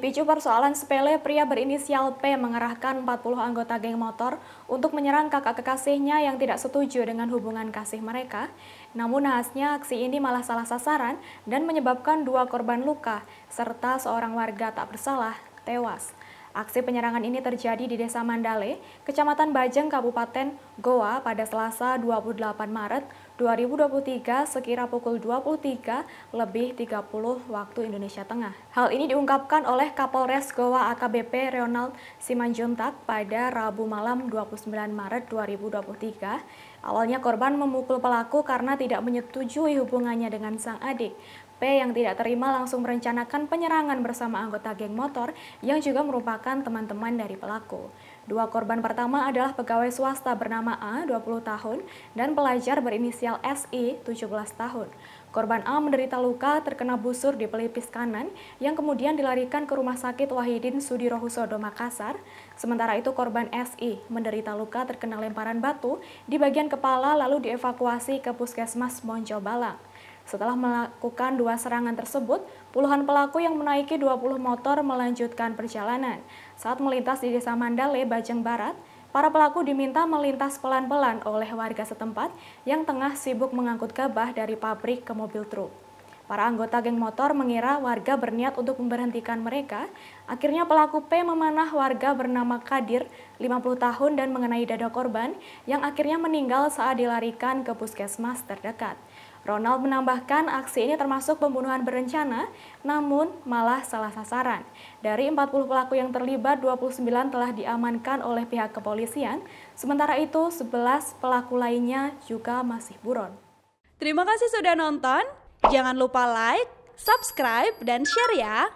Dipicu persoalan sepele, pria berinisial P mengerahkan 40 anggota geng motor untuk menyerang kakak kekasihnya yang tidak setuju dengan hubungan kasih mereka. Namun nahasnya aksi ini malah salah sasaran dan menyebabkan dua korban luka, serta seorang warga tak bersalah tewas. Aksi penyerangan ini terjadi di Desa Mandale, Kecamatan Bajeng, Kabupaten Goa pada Selasa 28 Maret 2023 sekira pukul 23 lebih 30 waktu Indonesia Tengah. Hal ini diungkapkan oleh Kapolres Goa AKBP Ronald Simanjuntak pada Rabu malam 29 Maret 2023. Awalnya korban memukul pelaku karena tidak menyetujui hubungannya dengan sang adik. P yang tidak terima langsung merencanakan penyerangan bersama anggota geng motor yang juga merupakan teman-teman dari pelaku. Dua korban pertama adalah pegawai swasta bernama A, 20 tahun, dan pelajar berinisial SI, 17 tahun. Korban A menderita luka terkena busur di pelipis kanan yang kemudian dilarikan ke Rumah Sakit Wahidin Sudirohusodo Makassar. Sementara itu korban SI menderita luka terkena lemparan batu di bagian kepala lalu dievakuasi ke Puskesmas Monjobalang. Setelah melakukan dua serangan tersebut, puluhan pelaku yang menaiki 20 motor melanjutkan perjalanan. Saat melintas di desa Mandale, Bajeng Barat, para pelaku diminta melintas pelan-pelan oleh warga setempat yang tengah sibuk mengangkut gabah dari pabrik ke mobil truk. Para anggota geng motor mengira warga berniat untuk memberhentikan mereka. Akhirnya pelaku P memanah warga bernama Kadir, 50 tahun dan mengenai dada korban yang akhirnya meninggal saat dilarikan ke puskesmas terdekat. Ronald menambahkan aksi ini termasuk pembunuhan berencana, namun malah salah sasaran. Dari 40 pelaku yang terlibat, 29 telah diamankan oleh pihak kepolisian, sementara itu 11 pelaku lainnya juga masih buron. Terima kasih sudah nonton, jangan lupa like, subscribe, dan share ya!